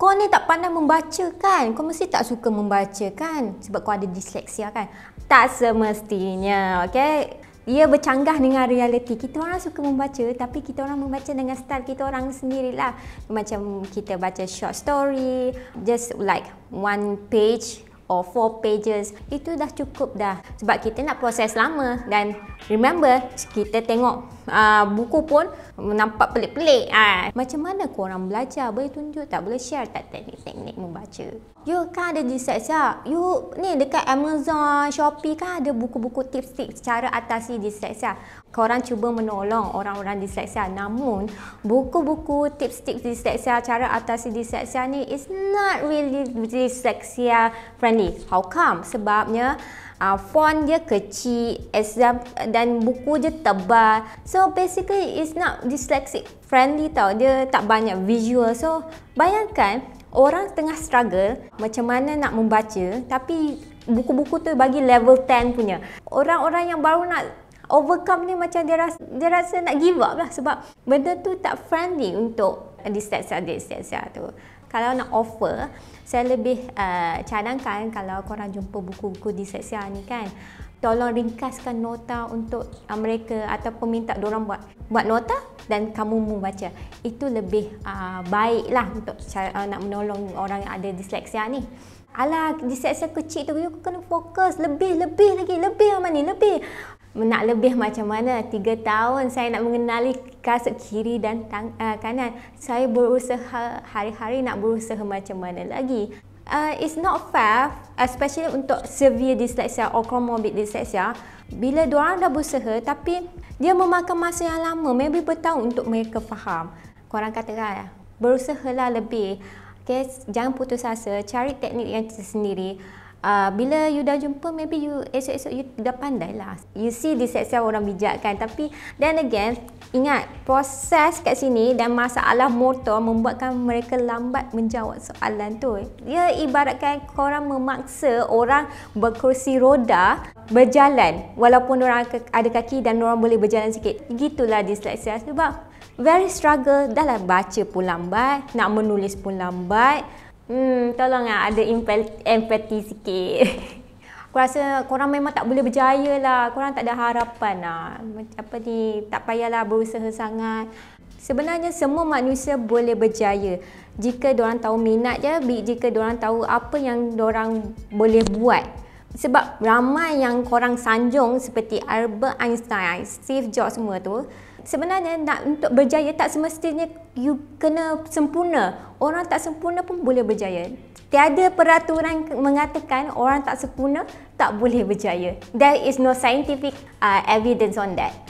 kau ni tak pandai membaca kan? Kau mesti tak suka membaca kan? Sebab kau ada disleksia kan? Tak semestinya, okay? Ia bercanggah dengan realiti. Kita orang suka membaca tapi kita orang membaca dengan style kita orang sendirilah. Macam kita baca short story, just like one page or four pages itu dah cukup dah sebab kita nak proses lama dan remember kita tengok uh, buku pun nampak pelik-pelik uh. macam mana kau orang belajar boleh tunjuk tak boleh share tak teknik-teknik membaca you kan ada di set siap you ni dekat Amazon Shopee kan ada buku-buku tips-tips cara atasi di set siap korang cuba menolong orang-orang disleksia namun buku-buku tips-tips disleksia cara atasi disleksia ni is not really disleksia friendly how come sebabnya uh, font dia kecil exam, dan buku je tebal so basically is not dyslexic friendly tau dia tak banyak visual so bayangkan orang tengah struggle macam mana nak membaca tapi buku-buku tu bagi level 10 punya orang-orang yang baru nak overcome ni macam dia rasa, dia rasa nak give up lah sebab benda tu tak friendly untuk di set set tu. Kalau nak offer, saya lebih uh, cadangkan kalau korang jumpa buku-buku di seksia ni kan, tolong ringkaskan nota untuk eh, mereka atau minta orang buat buat nota dan kamu membaca. Itu lebih uh, lah untuk uh, nak menolong orang yang ada disleksia ni. Alah, disleksia kecil tu, you kena fokus lebih-lebih lagi, lebih amat ni, lebih nak lebih macam mana tiga tahun saya nak mengenali kasut kiri dan tang, uh, kanan saya berusaha hari-hari nak berusaha macam mana lagi uh, it's not fair especially untuk severe dyslexia or comorbid dyslexia bila diorang dah berusaha tapi dia memakan masa yang lama maybe bertahun untuk mereka faham korang katakan ah, berusahalah lebih okay, jangan putus asa cari teknik yang tersendiri Uh, bila you dah jumpa, maybe you esok-esok you dah pandai lah. You see di seksi orang bijak kan. Tapi then again, ingat proses kat sini dan masalah motor membuatkan mereka lambat menjawab soalan tu. Dia ibaratkan korang memaksa orang berkursi roda berjalan walaupun orang ada kaki dan orang boleh berjalan sikit. Gitulah disleksia sebab very struggle dalam baca pun lambat, nak menulis pun lambat. Hmm, tolonglah ada empati sikit. Aku rasa korang memang tak boleh berjaya lah. Korang tak ada harapan lah. Macam Apa ni, tak payahlah berusaha sangat. Sebenarnya semua manusia boleh berjaya. Jika diorang tahu minat je, jika diorang tahu apa yang diorang boleh buat sebab ramai yang korang sanjung seperti Albert Einstein, Steve Jobs semua tu sebenarnya nak untuk berjaya tak semestinya you kena sempurna. Orang tak sempurna pun boleh berjaya. Tiada peraturan mengatakan orang tak sempurna tak boleh berjaya. There is no scientific uh, evidence on that.